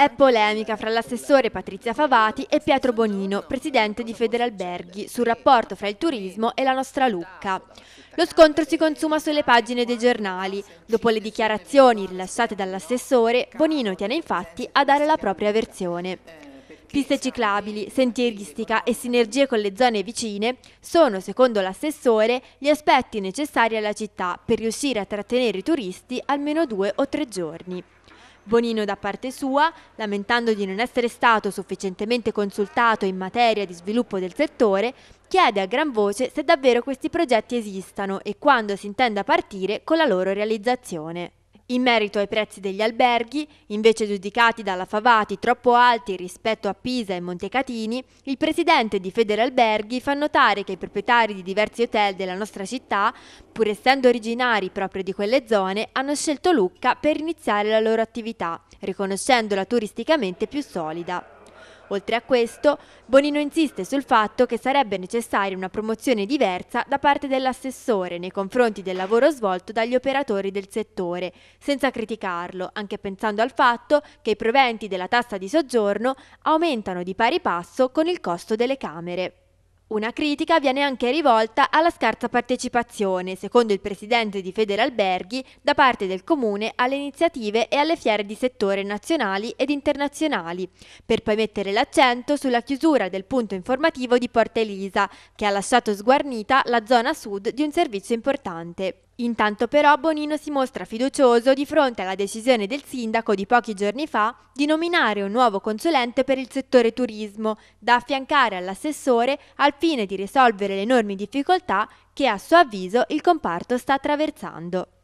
È polemica fra l'assessore Patrizia Favati e Pietro Bonino, presidente di Federalberghi, sul rapporto fra il turismo e la nostra Lucca. Lo scontro si consuma sulle pagine dei giornali. Dopo le dichiarazioni rilasciate dall'assessore, Bonino tiene infatti a dare la propria versione. Piste ciclabili, sentieristica e sinergie con le zone vicine sono, secondo l'assessore, gli aspetti necessari alla città per riuscire a trattenere i turisti almeno due o tre giorni. Bonino da parte sua, lamentando di non essere stato sufficientemente consultato in materia di sviluppo del settore, chiede a gran voce se davvero questi progetti esistano e quando si intenda partire con la loro realizzazione. In merito ai prezzi degli alberghi, invece giudicati dalla Favati troppo alti rispetto a Pisa e Montecatini, il presidente di Federalberghi fa notare che i proprietari di diversi hotel della nostra città, pur essendo originari proprio di quelle zone, hanno scelto Lucca per iniziare la loro attività, riconoscendola turisticamente più solida. Oltre a questo, Bonino insiste sul fatto che sarebbe necessaria una promozione diversa da parte dell'assessore nei confronti del lavoro svolto dagli operatori del settore, senza criticarlo, anche pensando al fatto che i proventi della tassa di soggiorno aumentano di pari passo con il costo delle camere. Una critica viene anche rivolta alla scarsa partecipazione, secondo il presidente di Federalberghi, da parte del Comune alle iniziative e alle fiere di settore nazionali ed internazionali, per poi mettere l'accento sulla chiusura del punto informativo di Porta Elisa, che ha lasciato sguarnita la zona sud di un servizio importante. Intanto però Bonino si mostra fiducioso di fronte alla decisione del sindaco di pochi giorni fa di nominare un nuovo consulente per il settore turismo, da affiancare all'assessore al fine di risolvere le enormi difficoltà che a suo avviso il comparto sta attraversando.